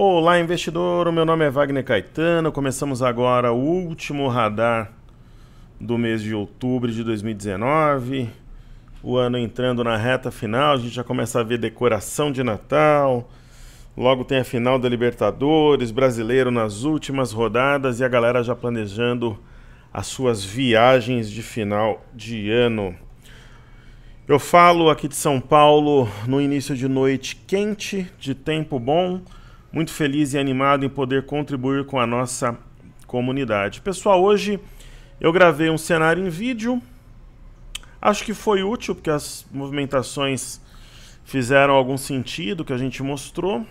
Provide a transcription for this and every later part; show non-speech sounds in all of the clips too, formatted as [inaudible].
Olá, investidor. O meu nome é Wagner Caetano. Começamos agora o último radar do mês de outubro de 2019. O ano entrando na reta final, a gente já começa a ver decoração de Natal. Logo tem a final da Libertadores, brasileiro nas últimas rodadas e a galera já planejando as suas viagens de final de ano. Eu falo aqui de São Paulo no início de noite quente, de tempo bom muito feliz e animado em poder contribuir com a nossa comunidade. Pessoal, hoje eu gravei um cenário em vídeo. Acho que foi útil porque as movimentações fizeram algum sentido que a gente mostrou.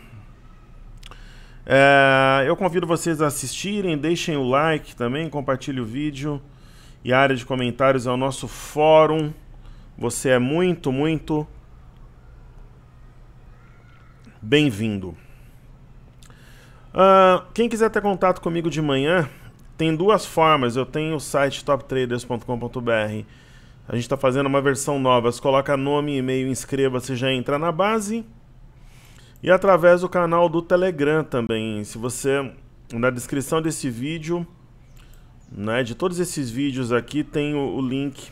É, eu convido vocês a assistirem, deixem o like também, compartilhe o vídeo. E a área de comentários é o nosso fórum. Você é muito, muito bem-vindo. Uh, quem quiser ter contato comigo de manhã, tem duas formas. Eu tenho o site toptraders.com.br. A gente está fazendo uma versão nova. Você coloca nome, e-mail, inscreva-se, já entra na base. E através do canal do Telegram também. Se você, na descrição desse vídeo, né, de todos esses vídeos aqui, tem o, o link.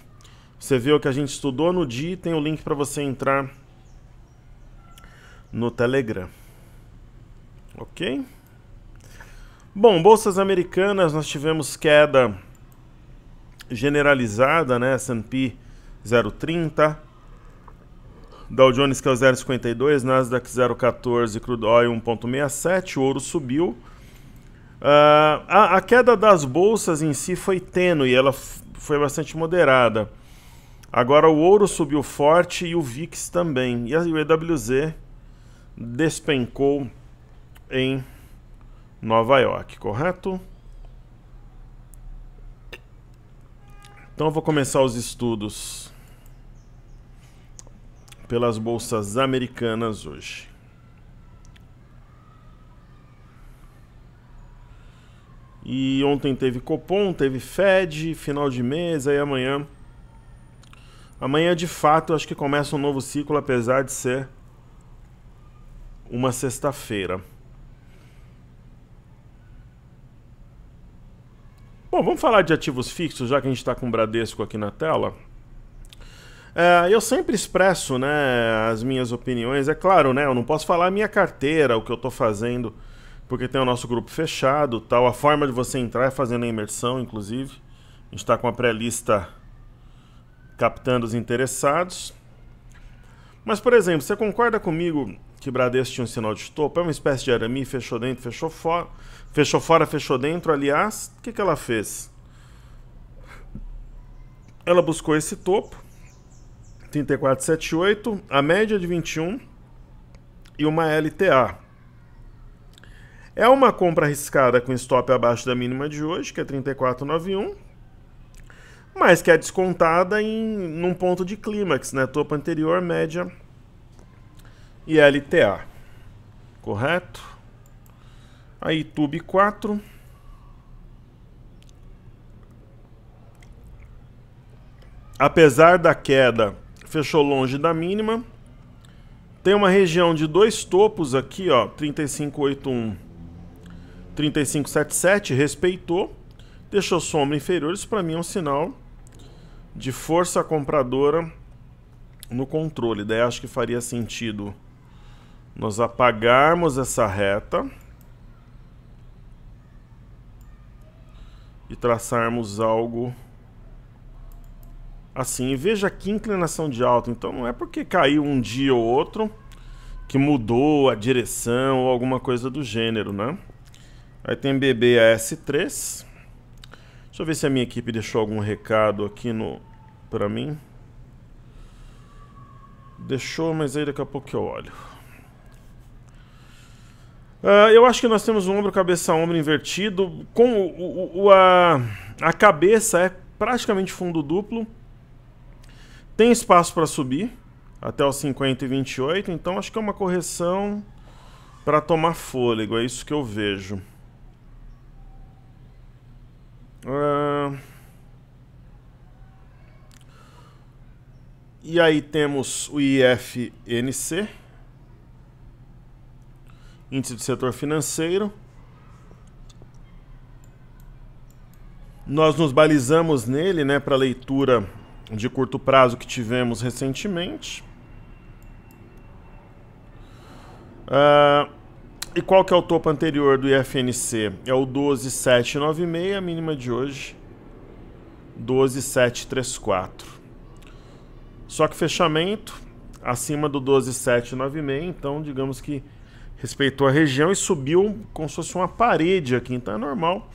Você vê o que a gente estudou no dia tem o link para você entrar no Telegram. Ok? Bom, bolsas americanas, nós tivemos queda generalizada, né? S&P 0,30, Dow Jones é caiu 0,52, Nasdaq 0,14, crude oil 1,67, o ouro subiu. Uh, a, a, queda das bolsas em si foi tênue, ela foi bastante moderada. Agora o ouro subiu forte e o VIX também. E a, o EWZ despencou em Nova York, correto? Então eu vou começar os estudos pelas bolsas americanas hoje. E ontem teve Copom, teve Fed, final de mês, aí amanhã. Amanhã de fato acho que começa um novo ciclo, apesar de ser uma sexta-feira. Bom, vamos falar de ativos fixos, já que a gente está com o Bradesco aqui na tela. É, eu sempre expresso né, as minhas opiniões. É claro, né, eu não posso falar a minha carteira, o que eu estou fazendo, porque tem o nosso grupo fechado tal. A forma de você entrar é fazendo a imersão, inclusive. A gente está com a pré-lista captando os interessados. Mas, por exemplo, você concorda comigo que Bradesco tinha um sinal de topo? É uma espécie de arame, fechou dentro, fechou fora. Fechou fora, fechou dentro, aliás, o que, que ela fez? Ela buscou esse topo, 34,78, a média de 21 e uma LTA. É uma compra arriscada com stop abaixo da mínima de hoje, que é 34,91, mas que é descontada em num ponto de clímax, né? Topo anterior, média e LTA. Correto? Aí, tube 4. Apesar da queda, fechou longe da mínima. Tem uma região de dois topos aqui, ó, 3581, 3577, respeitou. Deixou sombra inferior, isso para mim é um sinal de força compradora no controle. Daí acho que faria sentido nós apagarmos essa reta. e traçarmos algo assim. E veja aqui inclinação de alta. Então não é porque caiu um dia ou outro que mudou a direção ou alguma coisa do gênero, né? Aí tem BB a S3. Deixa eu ver se a minha equipe deixou algum recado aqui no para mim. Deixou, mas aí daqui a pouco eu olho. Ah, eu acho que nós temos um ombro, cabeça, ombro invertido. Com o, o, o, a, a cabeça é praticamente fundo duplo. Tem espaço para subir até os 50 e 28. Então acho que é uma correção para tomar fôlego. É isso que eu vejo. Uh... E aí temos o IFNC índice do setor financeiro. Nós nos balizamos nele, né, para a leitura de curto prazo que tivemos recentemente. Uh, e qual que é o topo anterior do IFNC? É o 12796, a mínima de hoje 12734. Só que fechamento acima do 12796, então digamos que respeitou a região e subiu como se fosse uma parede aqui. Então é normal.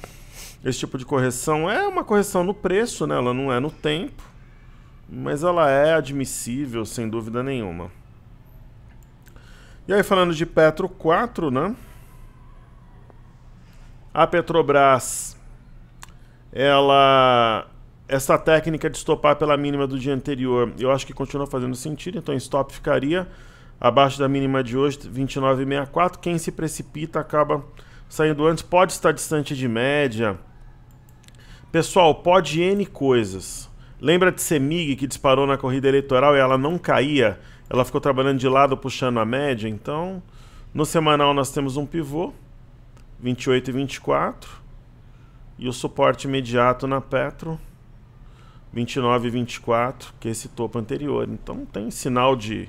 Esse tipo de correção é uma correção no preço, né? Ela não é no tempo, mas ela é admissível, sem dúvida nenhuma. E aí falando de Petro 4, né? A Petrobras ela essa técnica de estopar pela mínima do dia anterior, eu acho que continua fazendo sentido, então stop ficaria abaixo da mínima de hoje, 29,64. Quem se precipita acaba saindo antes, pode estar distante de média. Pessoal, pode N coisas. Lembra de Semig que disparou na corrida eleitoral e ela não caía? Ela ficou trabalhando de lado, puxando a média. Então, no semanal nós temos um pivô, 28 e 24. E o suporte imediato na Petro, 29 e 24, que é esse topo anterior. Então, tem sinal de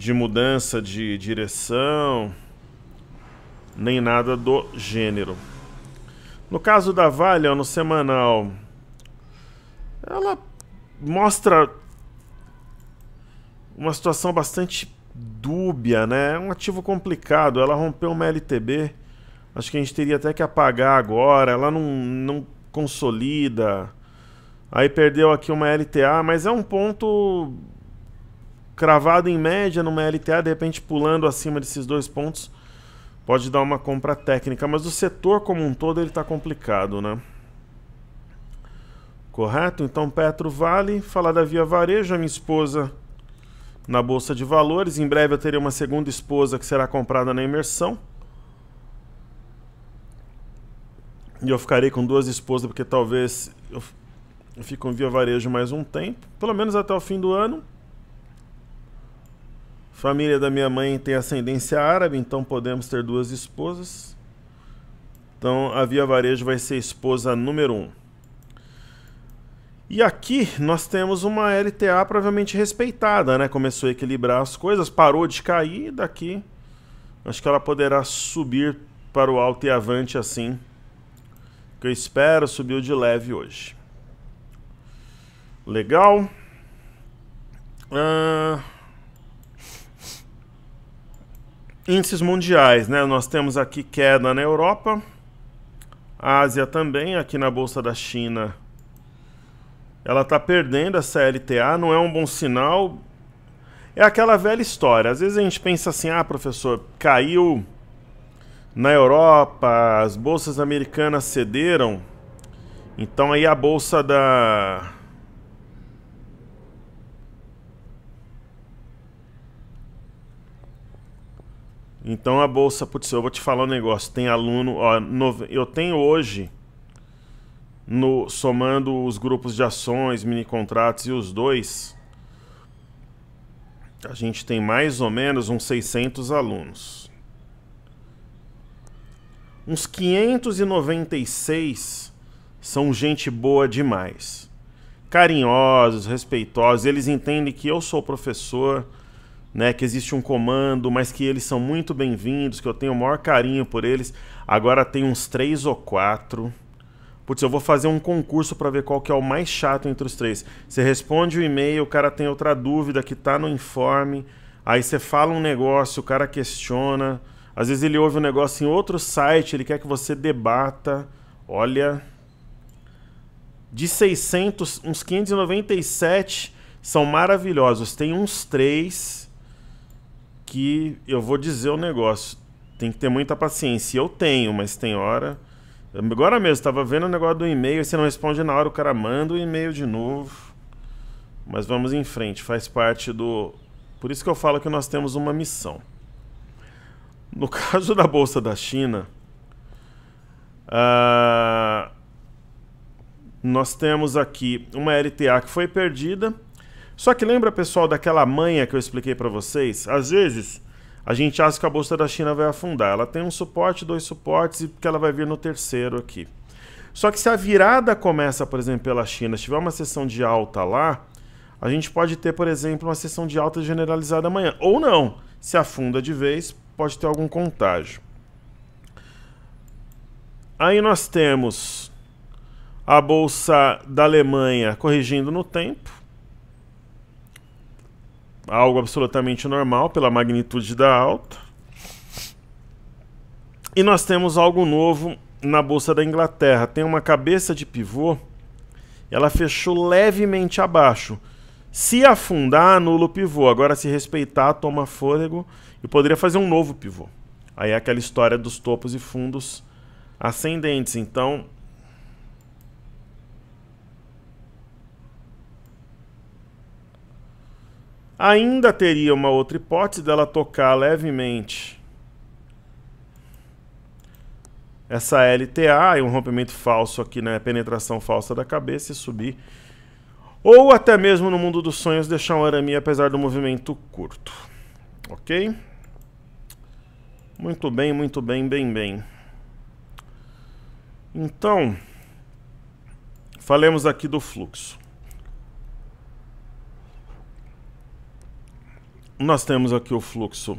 de mudança de direção, nem nada do gênero. No caso da Vale, ano no semanal, ela mostra uma situação bastante dúbia, né? É um ativo complicado. Ela rompeu uma LTB, acho que a gente teria até que apagar agora. Ela não, não consolida. Aí perdeu aqui uma LTA, mas é um ponto cravado em média numa LTA, de repente pulando acima desses dois pontos, pode dar uma compra técnica. Mas o setor como um todo ele está complicado, né? Correto? Então Petro Vale, falar da Via Varejo, a minha esposa na Bolsa de Valores. Em breve eu terei uma segunda esposa que será comprada na imersão. E eu ficarei com duas esposas porque talvez eu fico em Via Varejo mais um tempo, pelo menos até o fim do ano. Família da minha mãe tem ascendência árabe, então podemos ter duas esposas. Então a Via Varejo vai ser esposa número 1. Um. E aqui nós temos uma LTA provavelmente respeitada, né? Começou a equilibrar as coisas, parou de cair, daqui acho que ela poderá subir para o alto e avante assim. Que eu espero, subiu de leve hoje. Legal. Ah... Uh... índices mundiais, né? Nós temos aqui queda na Europa, Ásia também, aqui na bolsa da China. Ela está perdendo a CLTA, não é um bom sinal. É aquela velha história. Às vezes a gente pensa assim: "Ah, professor, caiu na Europa, as bolsas americanas cederam". Então aí a bolsa da Então a bolsa, putz, eu vou te falar um negócio. Tem aluno, ó, no, eu tenho hoje, no, somando os grupos de ações, mini contratos e os dois, a gente tem mais ou menos uns 600 alunos. Uns 596 são gente boa demais. Carinhosos, respeitosos, eles entendem que eu sou professor né, que existe um comando, mas que eles são muito bem-vindos, que eu tenho o maior carinho por eles. Agora tem uns três ou quatro. Putz, eu vou fazer um concurso para ver qual que é o mais chato entre os três. Você responde o e-mail, o cara tem outra dúvida que tá no informe, aí você fala um negócio, o cara questiona. Às vezes ele ouve um negócio em outro site, ele quer que você debata. Olha, de 600, uns 597 são maravilhosos. Tem uns três que eu vou dizer o negócio. Tem que ter muita paciência. Eu tenho, mas tem hora. Agora mesmo, estava vendo o negócio do e-mail, você não responde na hora, o cara manda o e-mail de novo. Mas vamos em frente, faz parte do. Por isso que eu falo que nós temos uma missão. No [laughs] caso da Bolsa da China, uh... nós temos aqui uma LTA que foi perdida só que lembra, pessoal, daquela manha que eu expliquei para vocês? Às vezes, a gente acha que a bolsa da China vai afundar. Ela tem um suporte, dois suportes e que ela vai vir no terceiro aqui. Só que se a virada começa, por exemplo, pela China, se tiver uma sessão de alta lá, a gente pode ter, por exemplo, uma sessão de alta generalizada amanhã. Ou não, se afunda de vez, pode ter algum contágio. Aí nós temos a bolsa da Alemanha corrigindo no tempo algo absolutamente normal pela magnitude da alta. E nós temos algo novo na bolsa da Inglaterra. Tem uma cabeça de pivô, ela fechou levemente abaixo. Se afundar, anula o pivô. Agora, se respeitar, toma fôlego e poderia fazer um novo pivô. Aí é aquela história dos topos e fundos ascendentes. Então, Ainda teria uma outra hipótese dela tocar levemente essa LTA e um rompimento falso aqui, né? Penetração falsa da cabeça e subir. Ou até mesmo no mundo dos sonhos deixar um arame apesar do movimento curto. Ok? Muito bem, muito bem, bem, bem. Então, falemos aqui do fluxo. nós temos aqui o fluxo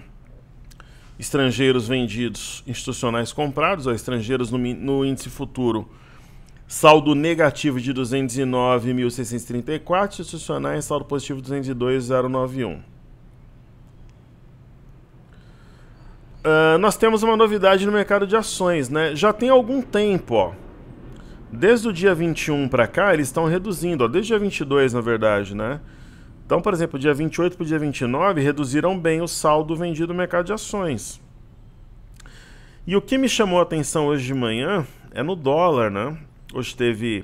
estrangeiros vendidos, institucionais comprados, ó, estrangeiros no, no índice futuro, saldo negativo de 209.634, institucionais saldo positivo 202.091. Uh, ah, nós temos uma novidade no mercado de ações, né? Já tem algum tempo, ó. Desde o dia 21 para cá, eles estão reduzindo, ó. Desde o dia 22, na verdade, né? Então, por exemplo, dia 28 para o dia 29 reduziram bem o saldo vendido no mercado de ações. E o que me chamou a atenção hoje de manhã é no dólar, né? Hoje teve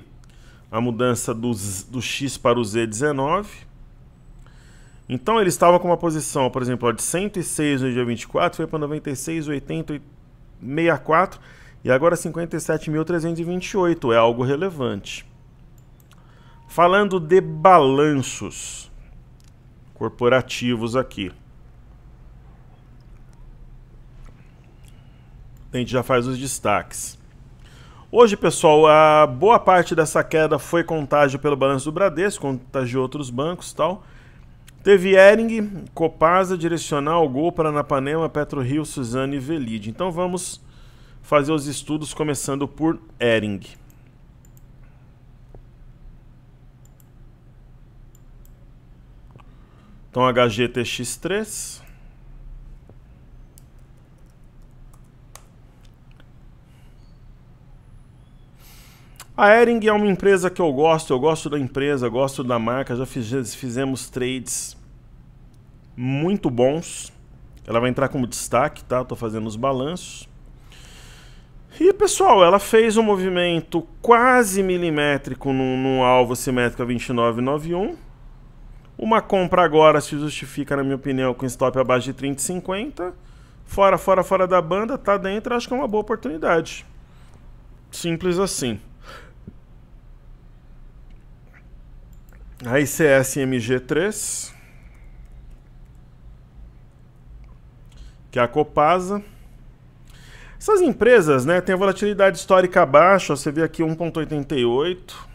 a mudança do, do X para o Z19. Então ele estava com uma posição, por exemplo, de 106 no dia 24, foi para 96, 80, 64 e agora 57.328. É algo relevante. Falando de balanços corporativos aqui. A gente já faz os destaques. Hoje, pessoal, a boa parte dessa queda foi contágio pelo balanço do Bradesco, contagiou outros bancos tal. Teve Ering, Copasa, Direcional, Gol, Paranapanema, PetroRio, Suzano e Velide. Então vamos fazer os estudos começando por Ering. Então HGTX3. A Ering é uma empresa que eu gosto, eu gosto da empresa, gosto da marca, já fiz, fizemos trades muito bons. Ela vai entrar como destaque, tá? Tô fazendo os balanços. E pessoal, ela fez um movimento quase milimétrico num, num alvo simétrico a 2991 uma compra agora se justifica, na minha opinião, com stop abaixo de 30,50. Fora, fora, fora da banda, tá dentro, acho que é uma boa oportunidade. Simples assim. A ICS 3 que é a Copasa. Essas empresas né, têm a volatilidade histórica baixa, você vê aqui 1,88.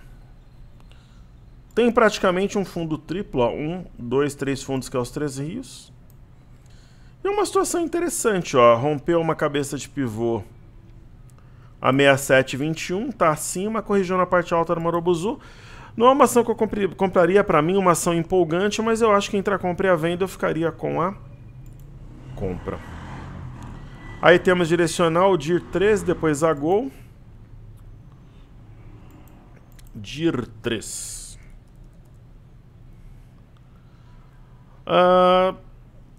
Tem praticamente um fundo triplo, ó, um, dois, três fundos que é os três rios. E uma situação interessante, ó, rompeu uma cabeça de pivô a 6721, tá acima, corrigiu na parte alta do Morobuzu. Não é uma ação que eu compri, compraria para mim, uma ação empolgante, mas eu acho que entre a compra e a venda eu ficaria com a compra. Aí temos direcional, DIR 3, depois a Gol. DIR 3. Uh,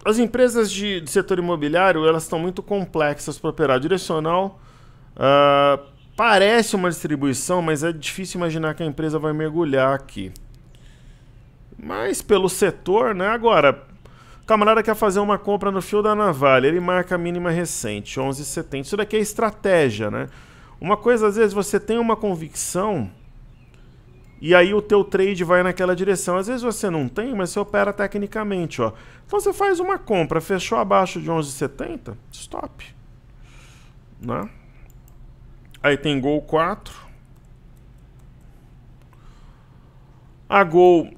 as empresas de, de, setor imobiliário elas estão muito complexas para operar direcional. Uh, parece uma distribuição, mas é difícil imaginar que a empresa vai mergulhar aqui. Mas pelo setor, né? Agora, o camarada quer fazer uma compra no fio da navalha, ele marca a mínima recente, 11,70. Isso daqui é estratégia, né? Uma coisa, às vezes, você tem uma convicção e aí o teu trade vai naquela direção. Às vezes você não tem, mas você opera tecnicamente, ó. Então você faz uma compra, fechou abaixo de 11,70, stop. Né? Aí tem gol 4. A gol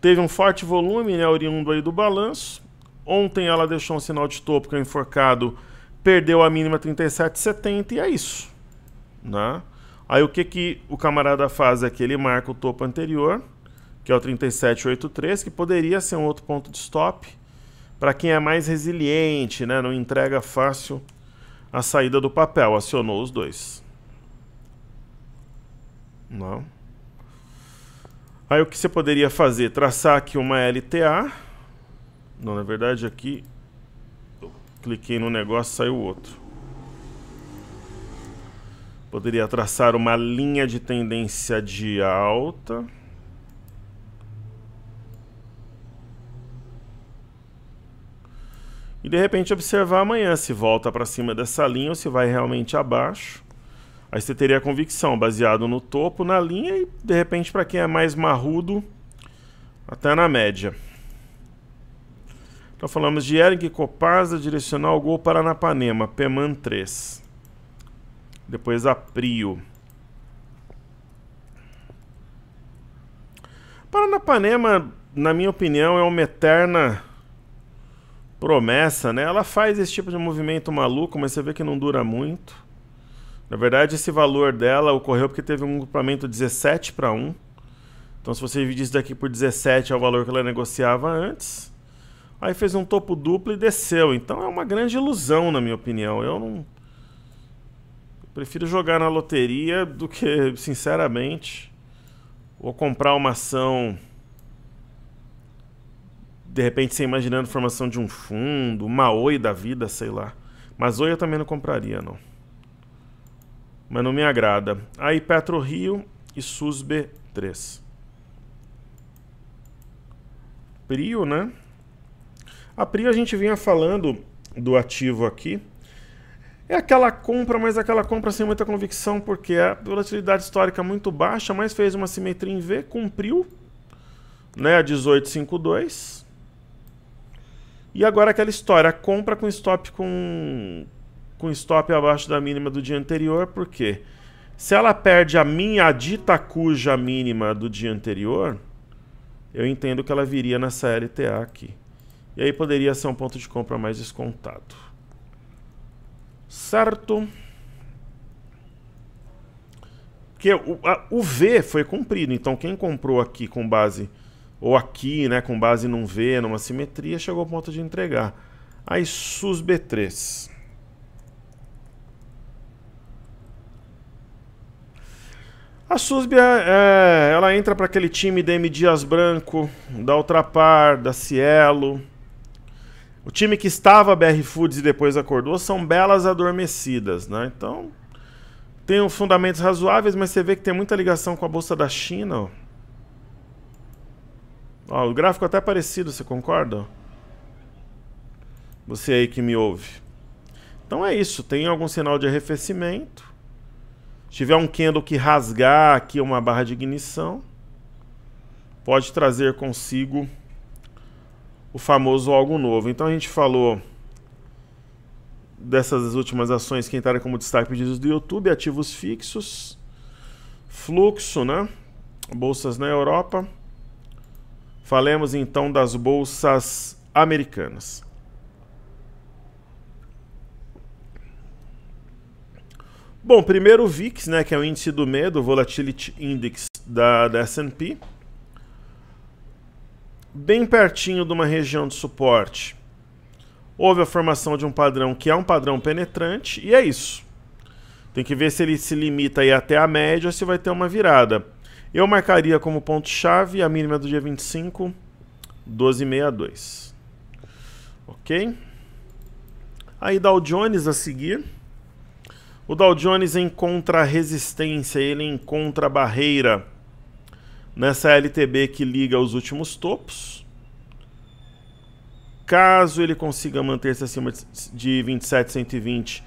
teve um forte volume, né, oriundo aí do balanço. Ontem ela deixou um sinal de topo que é enforcado, perdeu a mínima 37,70 e é isso, né? Aí o que, que o camarada faz aqui? Ele marca o topo anterior, que é o 3783, que poderia ser um outro ponto de stop para quem é mais resiliente, né? não entrega fácil a saída do papel. Acionou os dois. Não. Aí o que você poderia fazer? Traçar aqui uma LTA. Não, na verdade aqui eu cliquei no negócio saiu outro. Poderia traçar uma linha de tendência de alta. E de repente observar amanhã se volta para cima dessa linha ou se vai realmente abaixo. Aí você teria a convicção baseado no topo, na linha e de repente para quem é mais marrudo, até na média. Então falamos de Eric Copasa, direcional gol Paranapanema, PEMAN 3. Depois a Prio. Paranapanema, na minha opinião, é uma eterna promessa, né? Ela faz esse tipo de movimento maluco, mas você vê que não dura muito. Na verdade, esse valor dela ocorreu porque teve um grupamento 17 para 1. Então, se você dividir isso daqui por 17, é o valor que ela negociava antes. Aí fez um topo duplo e desceu. Então, é uma grande ilusão, na minha opinião. Eu não Prefiro jogar na loteria do que, sinceramente, ou comprar uma ação. De repente, você imaginando formação de um fundo, uma oi da vida, sei lá. Mas oi eu também não compraria, não. Mas não me agrada. Aí, Petro Rio e Susb 3. Prio, né? A Prio a gente vinha falando do ativo aqui é aquela compra, mas aquela compra sem muita convicção, porque a volatilidade histórica muito baixa, mas fez uma simetria em V, cumpriu, né, a 1852. E agora aquela história, compra com stop com com stop abaixo da mínima do dia anterior, porque Se ela perde a minha a dita cuja mínima do dia anterior, eu entendo que ela viria nessa LTA aqui. E aí poderia ser um ponto de compra mais descontado. Certo? Porque é o, a, o V foi cumprido, então quem comprou aqui com base, ou aqui, né, com base num V, numa simetria, chegou ao ponto de entregar. Aí SUS B3. A SUSB, é, ela entra para aquele time de M. Dias Branco, da Ultrapar, da Cielo, o time que estava BR Foods e depois acordou são belas adormecidas, né? Então, tem fundamentos razoáveis, mas você vê que tem muita ligação com a bolsa da China. Ó. Ó, o gráfico é até é parecido, você concorda? Você aí que me ouve. Então é isso, tem algum sinal de arrefecimento. Se tiver um candle que rasgar aqui uma barra de ignição, pode trazer consigo o famoso algo novo. Então a gente falou dessas últimas ações que entraram como destaque pedidos do YouTube, ativos fixos, fluxo, né? Bolsas na Europa. Falemos então das bolsas americanas. Bom, primeiro o VIX, né, que é o índice do medo, o Volatility Index da, da S&P bem pertinho de uma região de suporte, houve a formação de um padrão que é um padrão penetrante, e é isso. Tem que ver se ele se limita aí até a média ou se vai ter uma virada. Eu marcaria como ponto-chave a mínima do dia 25, 12,62. Ok? Aí Dow Jones a seguir. O Dow Jones encontra resistência, ele encontra barreira nessa LTB que liga os últimos topos. Caso ele consiga manter-se acima de 27,120,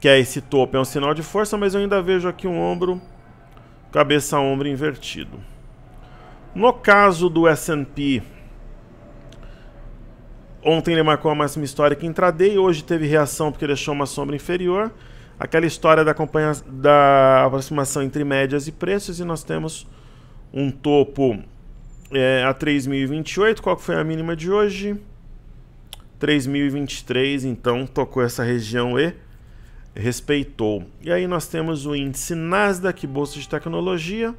que é esse topo, é um sinal de força, mas eu ainda vejo aqui um ombro, cabeça-ombro invertido. No caso do S&P, ontem ele marcou a máxima histórica intraday, hoje teve reação porque deixou uma sombra inferior. Aquela história da, da aproximação entre médias e preços e nós temos um topo é, a 3.028. Qual foi a mínima de hoje? 3.023, então tocou essa região e respeitou. E aí nós temos o índice Nasdaq, Bolsa de Tecnologia,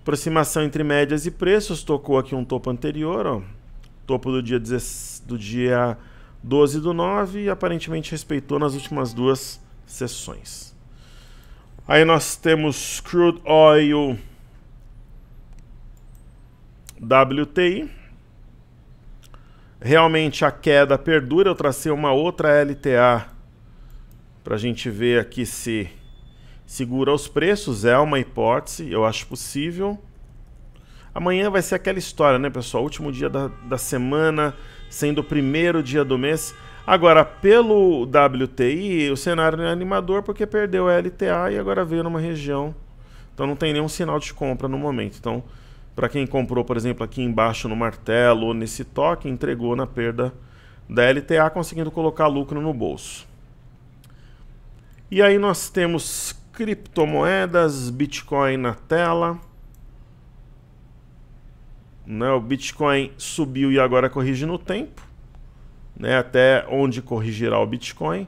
aproximação entre médias e preços, tocou aqui um topo anterior, ó, topo do dia, 10, do dia 12 do 9 e aparentemente respeitou nas últimas duas sessões. Aí nós temos crude oil WTI. Realmente a queda perdura. Eu tracei uma outra LTA para a gente ver aqui se segura os preços. É uma hipótese, eu acho possível. Amanhã vai ser aquela história, né, pessoal? Último dia da, da semana, sendo o primeiro dia do mês. Agora, pelo WTI, o cenário não é animador porque perdeu a LTA e agora veio numa região. Então não tem nenhum sinal de compra no momento. Então para quem comprou, por exemplo, aqui embaixo no martelo ou nesse toque, entregou na perda da LTA, conseguindo colocar lucro no bolso. E aí nós temos criptomoedas, Bitcoin na tela. Né, o Bitcoin subiu e agora corrige no tempo, né, até onde corrigirá o Bitcoin.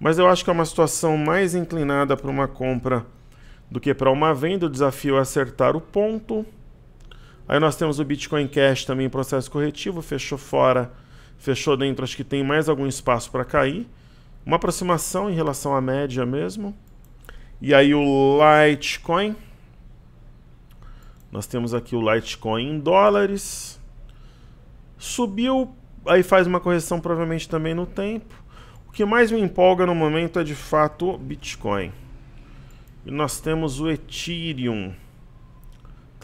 Mas eu acho que é uma situação mais inclinada para uma compra do que para uma venda. O desafio é acertar o ponto. Aí nós temos o Bitcoin Cash também em processo corretivo, fechou fora, fechou dentro, acho que tem mais algum espaço para cair. Uma aproximação em relação à média mesmo. E aí o Litecoin. Nós temos aqui o Litecoin em dólares. Subiu, aí faz uma correção provavelmente também no tempo. O que mais me empolga no momento é de fato o Bitcoin. E nós temos o Ethereum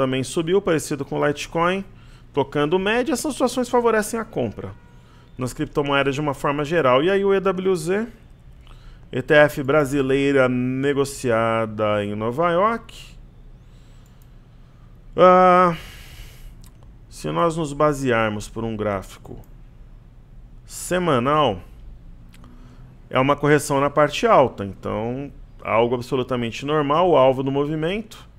também subiu, parecido com o Litecoin, tocando média. Essas situações favorecem a compra nas criptomoedas de uma forma geral. E aí o EWZ, ETF brasileira negociada em Nova York. Ah, se nós nos basearmos por um gráfico semanal, é uma correção na parte alta, então algo absolutamente normal, o alvo do movimento.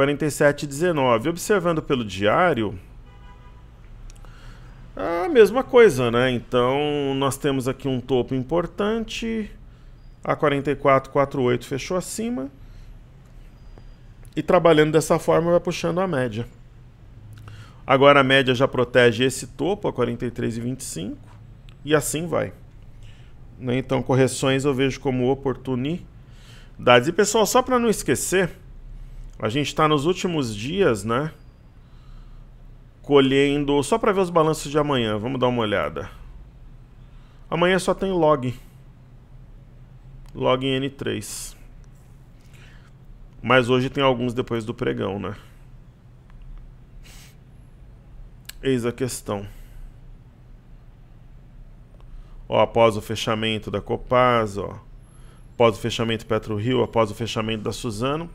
47,19. Observando pelo diário, a mesma coisa, né? Então, nós temos aqui um topo importante. A 44,48 fechou acima. E trabalhando dessa forma, vai puxando a média. Agora a média já protege esse topo, a 43,25. E assim vai. Né? Então, correções eu vejo como oportunidades. E, pessoal, só para não esquecer... A gente está nos últimos dias, né? Colhendo. Só para ver os balanços de amanhã, vamos dar uma olhada. Amanhã só tem log. Log N3. Mas hoje tem alguns depois do pregão, né? Eis a questão. Ó, após o fechamento da Copasa, ó, após o fechamento Petro Rio, após o fechamento da Suzano,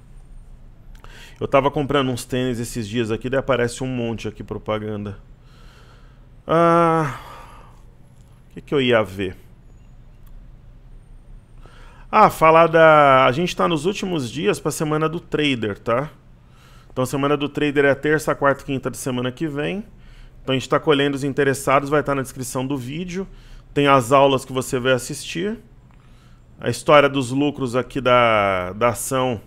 eu tava comprando uns tênis esses dias aqui, daí aparece um monte aqui propaganda. Ah. O que, que eu ia ver? Ah, falar da. A gente está nos últimos dias para a semana do trader, tá? Então, a semana do trader é terça, quarta e quinta de semana que vem. Então, a gente está colhendo os interessados, vai estar tá na descrição do vídeo. Tem as aulas que você vai assistir. A história dos lucros aqui da, da ação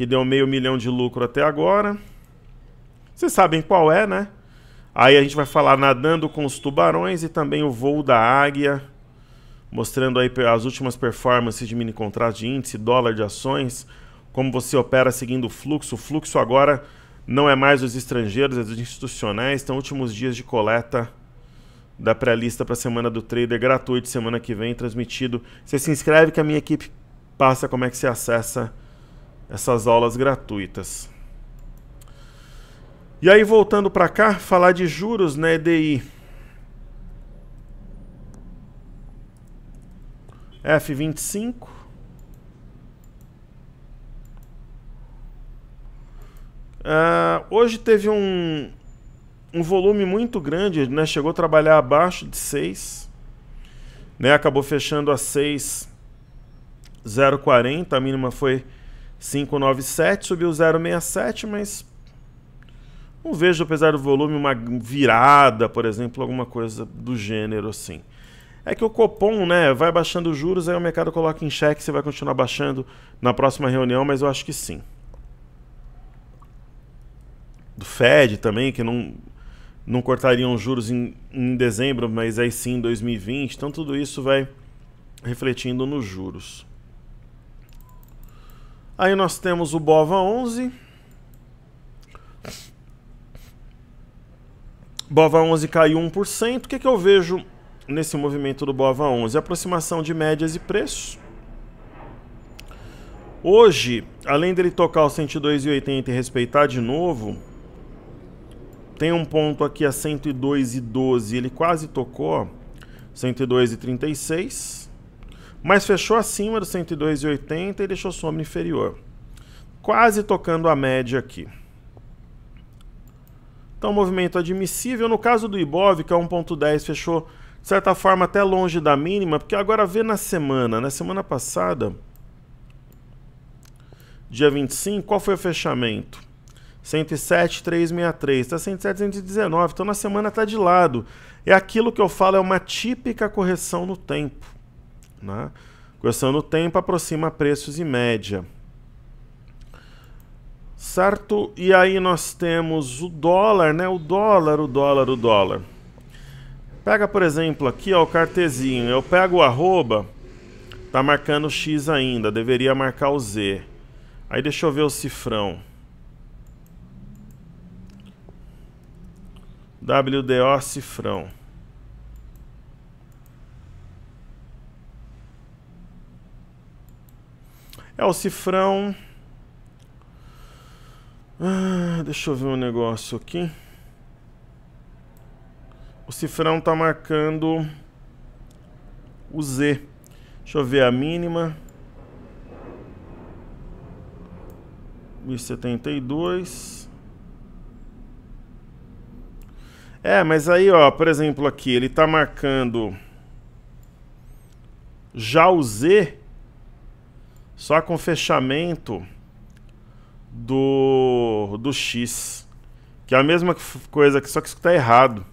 que deu meio milhão de lucro até agora. Vocês sabem qual é, né? Aí a gente vai falar nadando com os tubarões e também o voo da águia, mostrando aí as últimas performances de mini contrato de índice, dólar de ações, como você opera seguindo o fluxo. O fluxo agora não é mais dos estrangeiros, é dos institucionais. Então, últimos dias de coleta da pré-lista para a semana do trader gratuito semana que vem transmitido. Você se inscreve que a minha equipe passa como é que se acessa essas aulas gratuitas. E aí voltando para cá, falar de juros, né, DI. F25 uh, hoje teve um, um volume muito grande, né? Chegou a trabalhar abaixo de 6, né? Acabou fechando a 6,040, a mínima foi 597 subiu 0,67, mas não vejo, apesar do volume, uma virada, por exemplo, alguma coisa do gênero assim. É que o Copom, né, vai baixando os juros, aí o mercado coloca em xeque se vai continuar baixando na próxima reunião, mas eu acho que sim. Do Fed também, que não, não cortariam juros em, em dezembro, mas aí sim em 2020. Então tudo isso vai refletindo nos juros. Aí nós temos o Bova 11. Bova 11 caiu 1%. O que, é que eu vejo nesse movimento do Bova 11? Aproximação de médias e preço. Hoje, além dele tocar o 102,80 e respeitar de novo, tem um ponto aqui a 102,12. Ele quase tocou 102,36 mas fechou acima dos 102,80 e deixou soma inferior. Quase tocando a média aqui. Então, movimento admissível. No caso do Ibov, que é 1,10, fechou de certa forma até longe da mínima, porque agora vê na semana. Na semana passada, dia 25, qual foi o fechamento? 107,363. Está 107,119. Então, na semana está de lado. É aquilo que eu falo, é uma típica correção no tempo. Né? Questão do tempo aproxima preços e média. Certo? E aí nós temos o dólar, né? O dólar, o dólar, o dólar. Pega, por exemplo, aqui ó, o cartezinho. Eu pego o arroba, tá marcando X ainda, deveria marcar o Z. Aí deixa eu ver o cifrão. WDO cifrão. É o cifrão. Ah, deixa eu ver um negócio aqui. O cifrão tá marcando o Z. Deixa eu ver a mínima. 1072. É, mas aí, ó, por exemplo, aqui ele tá marcando já o Z só com fechamento do, do X. Que é a mesma coisa, só que isso está errado.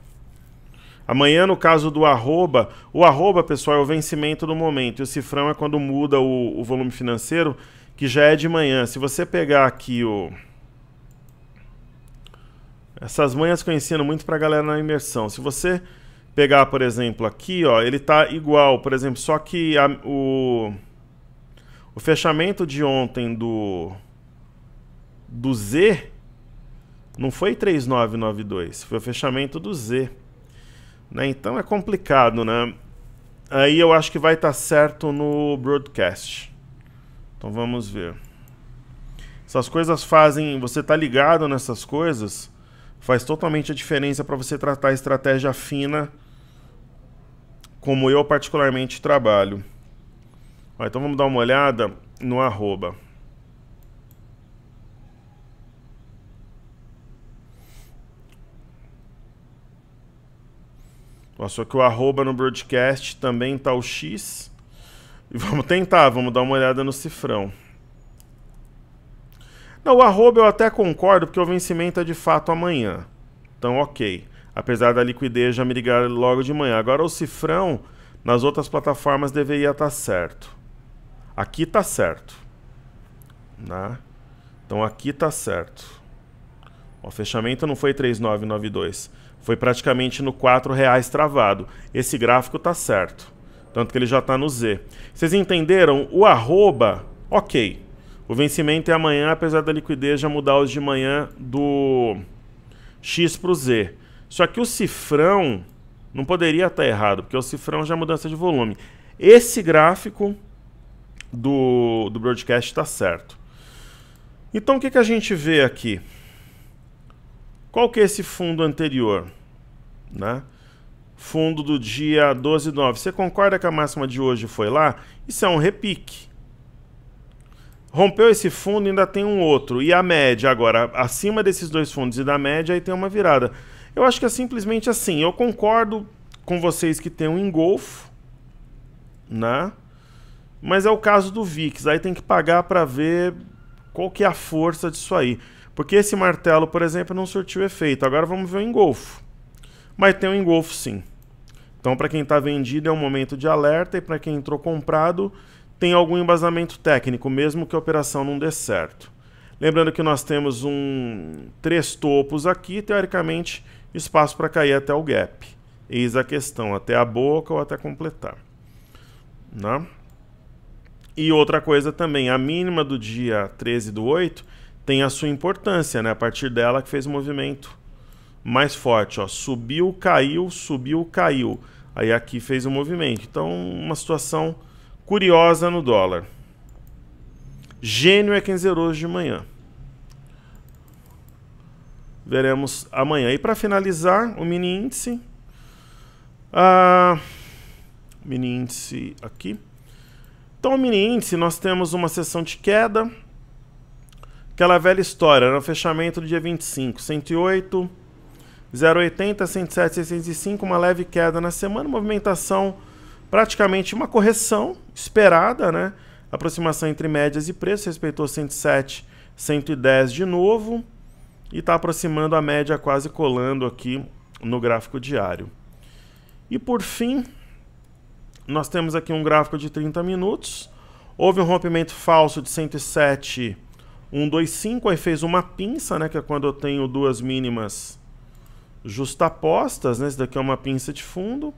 Amanhã, no caso do arroba, o arroba, pessoal, é o vencimento do momento. E o cifrão é quando muda o, o volume financeiro, que já é de manhã. Se você pegar aqui o... Essas manhas que eu ensino muito para a galera na imersão. Se você pegar, por exemplo, aqui, ó, ele tá igual, por exemplo, só que a, o o fechamento de ontem do do Z não foi 3992, foi o fechamento do Z. Né? Então é complicado, né? Aí eu acho que vai estar tá certo no broadcast. Então vamos ver. Essas coisas fazem, você tá ligado nessas coisas, faz totalmente a diferença para você tratar a estratégia fina como eu particularmente trabalho então vamos dar uma olhada no arroba. Ó, só que o arroba no broadcast também tá o X. E vamos tentar, vamos dar uma olhada no cifrão. Não, o arroba eu até concordo, porque o vencimento é de fato amanhã. Então, ok. Apesar da liquidez já me ligar logo de manhã. Agora o cifrão nas outras plataformas deveria estar tá certo. Aqui tá certo. Né? Então aqui tá certo. O fechamento não foi 3,992. Foi praticamente no R$ reais travado. Esse gráfico tá certo. Tanto que ele já está no Z. Vocês entenderam? O arroba, ok. O vencimento é amanhã, apesar da liquidez já mudar hoje de manhã do X para o Z. Só que o cifrão não poderia estar tá errado, porque o cifrão já é mudança de volume. Esse gráfico do, do broadcast está certo. Então o que, que a gente vê aqui? Qual que é esse fundo anterior? Né? Fundo do dia 12 de 9. Você concorda que a máxima de hoje foi lá? Isso é um repique. Rompeu esse fundo, ainda tem um outro. E a média agora, acima desses dois fundos e da média, aí tem uma virada. Eu acho que é simplesmente assim. Eu concordo com vocês que tem um engolfo, né? Mas é o caso do Vix, aí tem que pagar para ver qual que é a força disso aí. Porque esse martelo, por exemplo, não surtiu efeito. Agora vamos ver o engolfo. Mas tem um engolfo sim. Então para quem está vendido é um momento de alerta e para quem entrou comprado tem algum embasamento técnico, mesmo que a operação não dê certo. Lembrando que nós temos um três topos aqui, teoricamente espaço para cair até o gap. Eis a questão, até a boca ou até completar. Né? E outra coisa também, a mínima do dia 13 do 8 tem a sua importância, né? A partir dela que fez o movimento mais forte, ó. Subiu, caiu, subiu, caiu. Aí aqui fez o movimento. Então, uma situação curiosa no dólar. Gênio é quem zerou hoje de manhã. Veremos amanhã. E para finalizar, o mini índice. Ah, mini índice aqui. Então, o mini índice, nós temos uma sessão de queda. Aquela velha história, no fechamento do dia 25, 108, 0,80, 107, 605, uma leve queda na semana, movimentação praticamente uma correção esperada, né? Aproximação entre médias e preços, respeitou 107, 110 de novo e está aproximando a média, quase colando aqui no gráfico diário. E por fim, nós temos aqui um gráfico de 30 minutos. Houve um rompimento falso de 107, 125, aí fez uma pinça, né, que é quando eu tenho duas mínimas justapostas, né? Isso daqui é uma pinça de fundo.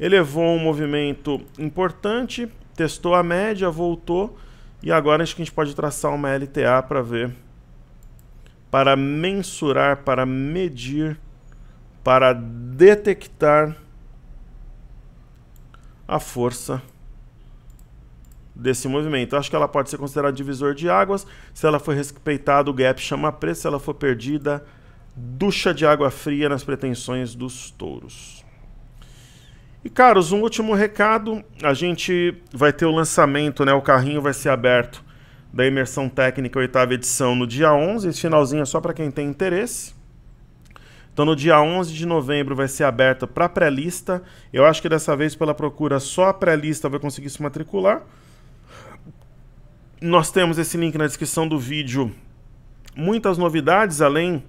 Elevou um movimento importante, testou a média, voltou e agora acho que a gente pode traçar uma LTA para ver para mensurar, para medir, para detectar a força desse movimento. Acho que ela pode ser considerada divisor de águas. Se ela for respeitada, o gap chama preço. Se ela for perdida, ducha de água fria nas pretensões dos touros. E, caros, um último recado. A gente vai ter o lançamento, né? O carrinho vai ser aberto da Imersão Técnica oitava edição no dia 11. Esse finalzinho é só para quem tem interesse. Então, no dia 11 de novembro vai ser aberta para pré-lista. Eu acho que dessa vez, pela procura, só a pré-lista vai conseguir se matricular. Nós temos esse link na descrição do vídeo. Muitas novidades, além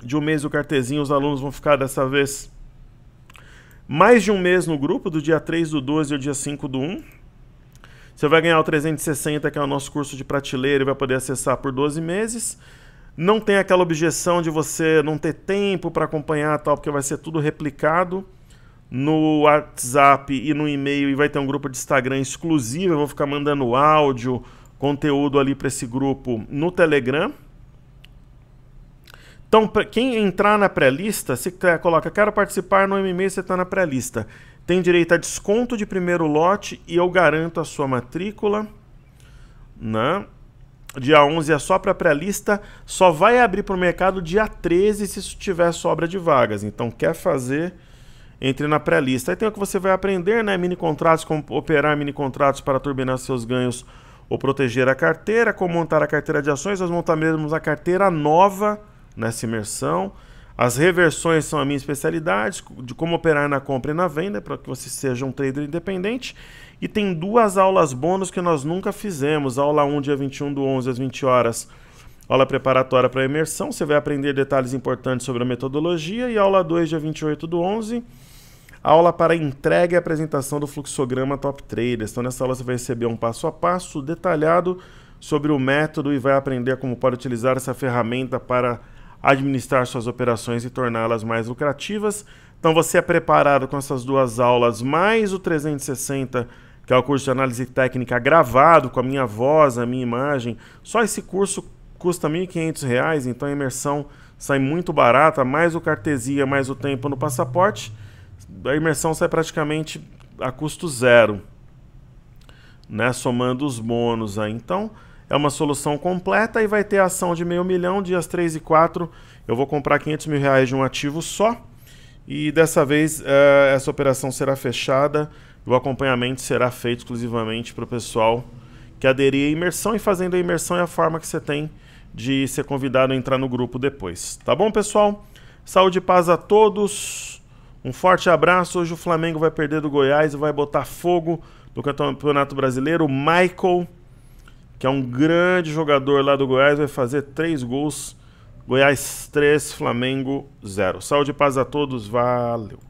de um mês do cartezinho, os alunos vão ficar dessa vez mais de um mês no grupo, do dia 3 do 12 ao dia 5 do 1. Você vai ganhar o 360, que é o nosso curso de prateleira, e vai poder acessar por 12 meses. Não tem aquela objeção de você não ter tempo para acompanhar tal, porque vai ser tudo replicado no WhatsApp e no e-mail e vai ter um grupo de Instagram exclusivo. Eu vou ficar mandando áudio, conteúdo ali para esse grupo no Telegram. Então, quem entrar na pré-lista, se coloca quero participar no MMA, você está na pré-lista. Tem direito a desconto de primeiro lote e eu garanto a sua matrícula. Né? Dia 11 é só para pré-lista, só vai abrir para o mercado dia 13 se isso tiver sobra de vagas. Então, quer fazer, entre na pré-lista. Aí tem o que você vai aprender, né? Mini contratos, como operar mini contratos para turbinar seus ganhos ou proteger a carteira, como montar a carteira de ações. Nós montamos a carteira nova nessa imersão. As reversões são a minha especialidade, de como operar na compra e na venda, para que você seja um trader independente. E tem duas aulas bônus que nós nunca fizemos. Aula 1, dia 21 do 11 às 20 horas, aula preparatória para a imersão. Você vai aprender detalhes importantes sobre a metodologia. E aula 2, dia 28 do 11, aula para entrega e apresentação do fluxograma Top Traders. Então, nessa aula você vai receber um passo a passo detalhado sobre o método e vai aprender como pode utilizar essa ferramenta para administrar suas operações e torná-las mais lucrativas. Então, você é preparado com essas duas aulas, mais o 360 que é o curso de análise técnica gravado com a minha voz, a minha imagem. Só esse curso custa R$ reais. então a imersão sai muito barata, mais o cartesia, mais o tempo no passaporte. A imersão sai praticamente a custo zero, né? somando os bônus aí. Então, é uma solução completa e vai ter ação de meio milhão, dias 3 e 4 eu vou comprar 500 mil reais de um ativo só e dessa vez uh, essa operação será fechada o acompanhamento será feito exclusivamente para o pessoal que aderir à imersão e fazendo a imersão é a forma que você tem de ser convidado a entrar no grupo depois. Tá bom, pessoal? Saúde e paz a todos. Um forte abraço. Hoje o Flamengo vai perder do Goiás e vai botar fogo no Campeonato Brasileiro. O Michael, que é um grande jogador lá do Goiás, vai fazer três gols. Goiás 3, Flamengo 0. Saúde e paz a todos. Valeu.